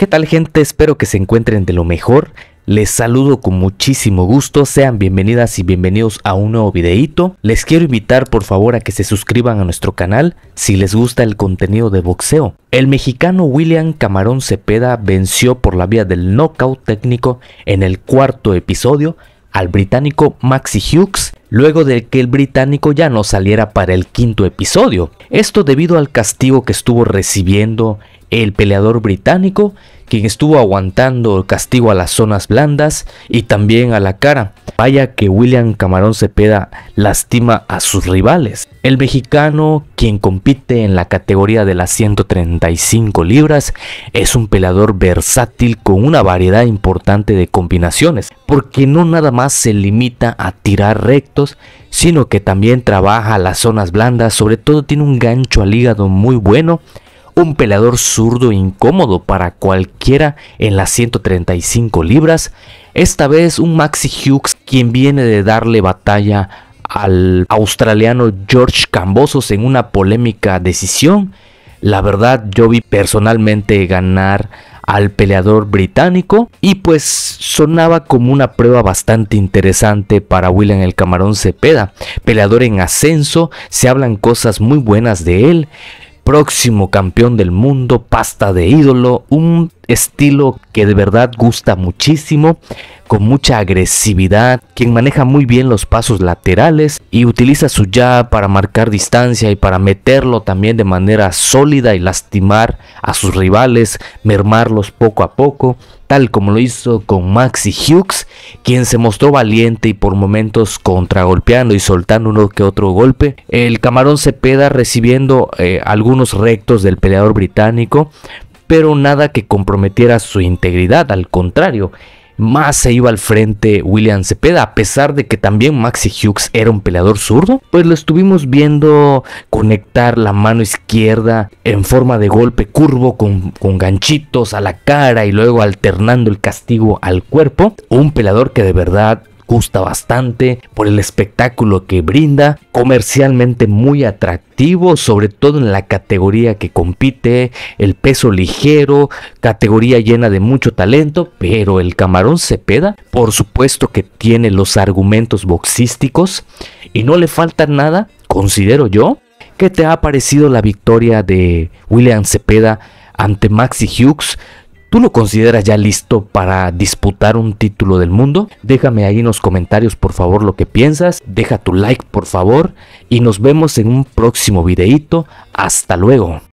¿Qué tal gente? Espero que se encuentren de lo mejor. Les saludo con muchísimo gusto, sean bienvenidas y bienvenidos a un nuevo videíto. Les quiero invitar por favor a que se suscriban a nuestro canal si les gusta el contenido de boxeo. El mexicano William Camarón Cepeda venció por la vía del knockout técnico en el cuarto episodio al británico Maxi Hughes luego de que el británico ya no saliera para el quinto episodio. Esto debido al castigo que estuvo recibiendo el peleador británico, quien estuvo aguantando el castigo a las zonas blandas y también a la cara. Vaya que William Camarón Cepeda lastima a sus rivales. El mexicano, quien compite en la categoría de las 135 libras, es un peleador versátil con una variedad importante de combinaciones, porque no nada más se limita a tirar rectos, sino que también trabaja las zonas blandas, sobre todo tiene un gancho al hígado muy bueno un peleador zurdo incómodo para cualquiera en las 135 libras, esta vez un Maxi Hughes quien viene de darle batalla al australiano George Cambosos en una polémica decisión. La verdad yo vi personalmente ganar al peleador británico y pues sonaba como una prueba bastante interesante para William el Camarón Cepeda, peleador en ascenso, se hablan cosas muy buenas de él próximo campeón del mundo, pasta de ídolo, un estilo que de verdad gusta muchísimo, con mucha agresividad, quien maneja muy bien los pasos laterales y utiliza su jab para marcar distancia y para meterlo también de manera sólida y lastimar a sus rivales, mermarlos poco a poco, tal como lo hizo con Maxi Hughes, quien se mostró valiente y por momentos contragolpeando y soltando uno que otro golpe. El camarón se peda recibiendo eh, algunos rectos del peleador británico, pero nada que comprometiera su integridad, al contrario, más se iba al frente William Cepeda, a pesar de que también Maxi Hughes era un peleador zurdo, pues lo estuvimos viendo conectar la mano izquierda en forma de golpe curvo con, ganchitos a la cara y luego alternando el castigo al cuerpo. Un pelador que de verdad gusta bastante por el espectáculo que brinda, comercialmente muy atractivo, sobre todo en la categoría que compite, el peso ligero, categoría llena de mucho talento, pero el camarón Cepeda, por supuesto que tiene los argumentos boxísticos y no le falta nada, considero yo, ¿Qué te ha parecido la victoria de William Cepeda ante Maxi Hughes ¿Tú lo consideras ya listo para disputar un título del mundo? Déjame ahí en los comentarios por favor lo que piensas, deja tu like por favor y nos vemos en un próximo videíto. Hasta luego.